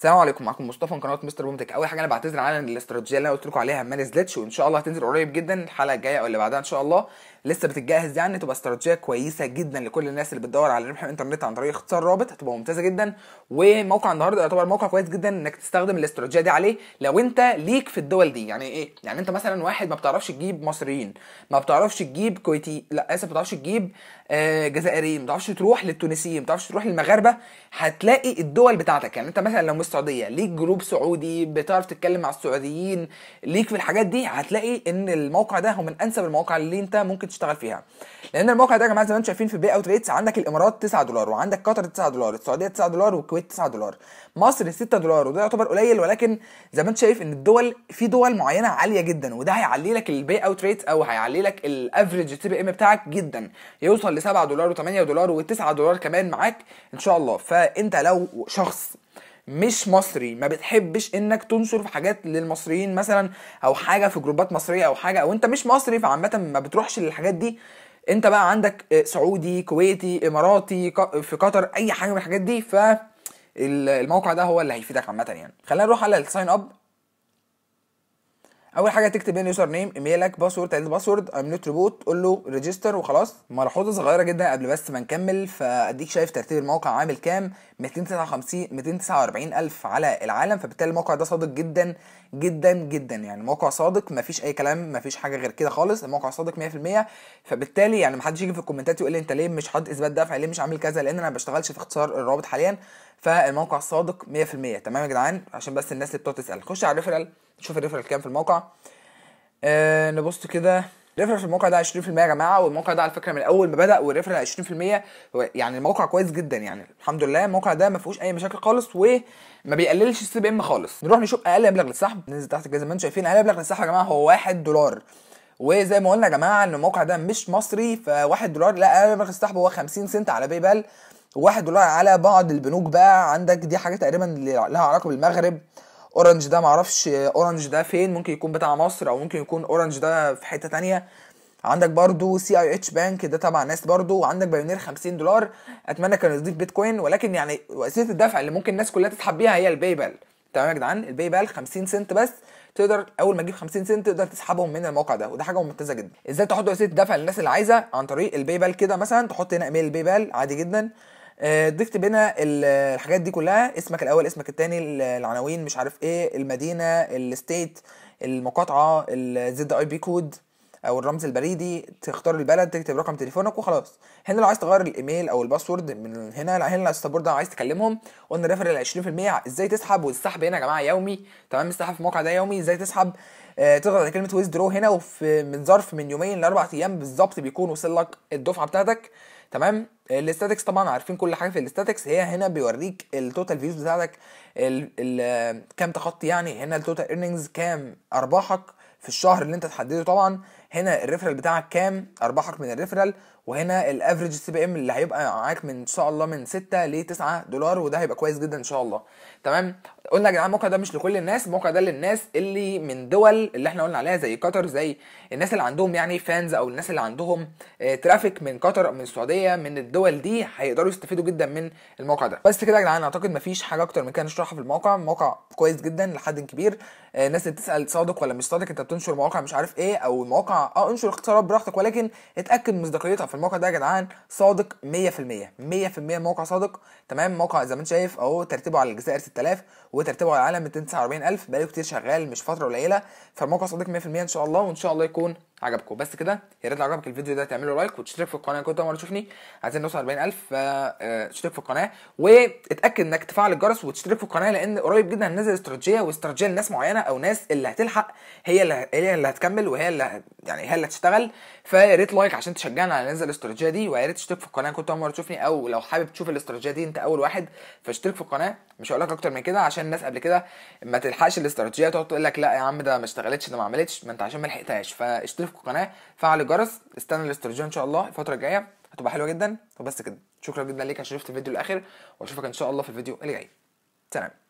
السلام عليكم معكم مصطفى من قناه مستر بومتك اول حاجه انا بعتذر عن الاستراتيجيه اللي انا قلت لكم عليها ما نزلتش وان شاء الله هتنزل قريب جدا الحلقه الجايه او اللي بعدها ان شاء الله لسه بتتجهز يعني تبقى استراتيجيه كويسه جدا لكل الناس اللي بتدور على ربح الانترنت عن طريق اختصار رابط هتبقى ممتازه جدا وموقع النهارده يعتبر موقع كويس جدا انك تستخدم الاستراتيجيه دي عليه لو انت ليك في الدول دي يعني ايه يعني انت مثلا واحد ما بتعرفش تجيب مصريين ما بتعرفش تجيب كويتي لا اسف ما بتعرفش تجيب آه، جزائريين ما تعرفش تروح للتونسيين ما تعرفش تروح للمغاربه هتلاقي الدول بتاعتك يعني انت مثلا لو مش السعوديه ليك جروب سعودي بتعرف تتكلم مع السعوديين ليك في الحاجات دي هتلاقي ان الموقع ده هو من انسب المواقع اللي انت ممكن تشتغل فيها لان الموقع ده يا جماعه زي ما انتم شايفين في بي اوت ريتس عندك الامارات 9 دولار وعندك قطر 9 دولار السعوديه 9 دولار والكويت 9 دولار مصر 6 دولار وده يعتبر قليل ولكن زي ما انت شايف ان الدول في دول معينه عاليه جدا وده هيعلي لك البي اوت ريتس او هيعلي لك الافريج تي بي ام بتاعك جدا يوصل ب 7 دولار و8 دولار و9 دولار كمان معاك ان شاء الله فانت لو شخص مش مصري ما بتحبش انك تنشر في حاجات للمصريين مثلا او حاجه في جروبات مصريه او حاجه او انت مش مصري فعامه ما بتروحش للحاجات دي انت بقى عندك آه، سعودي كويتي اماراتي في قطر اي حاجه من الحاجات دي ف الموقع ده هو اللي هيفيدك عامه يعني خلينا نروح على الساين اب اول حاجه تكتب ان يوزر نيم ايميلك باسورد عايز باسورد ام نوت روبوت قول له ريجستر وخلاص ملحوظه صغيره جدا قبل بس ما نكمل فاديك شايف ترتيب الموقع عامل كام 259 249 الف على العالم فبالتالي الموقع ده صادق جدا جدا جدا يعني موقع صادق مفيش اي كلام مفيش حاجه غير كده خالص الموقع صادق 100% فبالتالي يعني محدش يجي في الكومنتات يقول لي انت ليه مش حاطط اثبات دفع ليه مش عامل كذا لان انا ما بشتغلش في اختصار الروابط حاليا فالموقع صادق 100% تمام يا جدعان عشان بس الناس اللي بتقعد تسال خش على الريفرال نشوف الريفرال كام في الموقع آه نبص كده الريفرال في الموقع ده 20% يا جماعه والموقع ده على فكره من اول ما بدا والريفرال 20% يعني الموقع كويس جدا يعني الحمد لله الموقع ده ما فيهوش اي مشاكل خالص وما بيقللش السي بي ام خالص نروح نشوف اقل مبلغ للسحب ننزل تحت الجهاز ما انتم شايفين اقل مبلغ للسحب يا جماعه هو 1 دولار وزي ما قلنا يا جماعه ان الموقع ده مش مصري ف1 دولار لا اقل مبلغ السحب هو 50 سنت على باي بال 1 دولار على بعض البنوك بقى عندك دي حاجه تقريبا لها علاقه بالمغرب اورنج ده معرفش اورنج ده فين ممكن يكون بتاع مصر او ممكن يكون اورنج ده في حته تانية عندك برضو سي اي اتش بانك ده تبع ناس برضو وعندك بايونير 50 دولار اتمنى كان يضيف بيتكوين ولكن يعني وسيله الدفع اللي ممكن الناس كلها تسحب بيها هي الباي بال تمام يا جدعان الباي بال 50 سنت بس تقدر اول ما تجيب 50 سنت تقدر تسحبهم من الموقع ده وده حاجه ممتازه جدا ازاي تحط وسيله الدفع للناس اللي عايزه عن طريق الباي بال كده مثلا تحط هنا ايميل الباي بال عادي جدا آه، ضفت بينا الحاجات دي كلها اسمك الاول اسمك الثاني العناوين مش عارف ايه المدينه الستيت المقاطعه الزد اي بي كود او الرمز البريدي تختار البلد تكتب رقم تليفونك وخلاص هنا لو عايز تغير الايميل او الباسورد من هنا هنا لو السبورت ده عايز تكلمهم قلنا ال 20% ازاي تسحب والسحب هنا يا جماعه يومي تمام السحب في الموقع ده يومي ازاي تسحب آه تضغط على كلمه ويز درو هنا وفي من ظرف من يومين لاربع ايام بالظبط بيكون وصل لك الدفعه بتاعتك تمام الاستاتكس طبعا عارفين كل حاجه في الاستاتكس هي هنا بيوريك التوتال فيوز بتاعتك ال ال كام تخطي يعني هنا التوتال ايرنينجز كام ارباحك في الشهر اللي انت تحدده طبعا هنا الريفرال بتاعك كام ارباحك من الريفرال وهنا الافريج سي بي ام اللي هيبقى معاك من ان شاء الله من 6 ل 9 دولار وده هيبقى كويس جدا ان شاء الله تمام قلنا يا جدعان الموقع ده مش لكل الناس الموقع ده للناس اللي من دول اللي احنا قلنا عليها زي قطر زي الناس اللي عندهم يعني فانز او الناس اللي عندهم ترافيك آه، من قطر او من السعوديه من الدول دي هيقدروا يستفيدوا جدا من الموقع ده بس كده يا جدعان اعتقد مفيش حاجه اكتر من كده بشرحها في الموقع موقع كويس جدا لحد كبير آه، الناس اللي بتسال صادق ولا مش صادق انت بتنشر مواقع مش عارف ايه او المواقع اه انشر اختصارات براحتك ولكن اتاكد مصداقيتها في الموقع ده يا جدعان صادق 100% 100% موقع صادق تمام موقع زي ما انت شايف اهو ترتيبه على الجزائر 6000 وترتيبه على العالم 249000 بقاله كتير شغال مش فتره قليله فالموقع صادق 100% ان شاء الله وان شاء الله يكون عجبكم بس كده يا ريت لو عجبك الفيديو ده تعملوا لايك وتشترك في القناه كنت اول مره تشوفني عايزين نوصل 40000 فاشترك آه، في القناه واتاكد انك تفعل الجرس وتشترك في القناه لان قريب جدا هننزل استراتيجيه واستراتيجيه لناس معينه او ناس اللي هتلحق هي اللي هي اللي هتكمل وهي اللي يعني هي اللي هتشتغل فيا ريت لايك عشان تشجعنا على ننزل الاستراتيجيه دي ويا ريت تشترك في القناه كنت اول مره تشوفني او لو حابب تشوف الاستراتيجيه دي انت اول واحد فاشترك في القناه مش هقول لك اكتر من كده عشان الناس قبل كده ما تلحقش الاستراتيجيه تقعد تقول لك لا يا عم ده ما اشتغلتش ده ما عملتش ما انت عشان ما لحقتهاش فاشترك في القناه فعل الجرس استنى الاسترجاع ان شاء الله الفتره الجايه هتبقى حلوه جدا وبس كده شكرا جدا ليك عشان شفت الفيديو الاخر واشوفك ان شاء الله في الفيديو اللي جاي سلام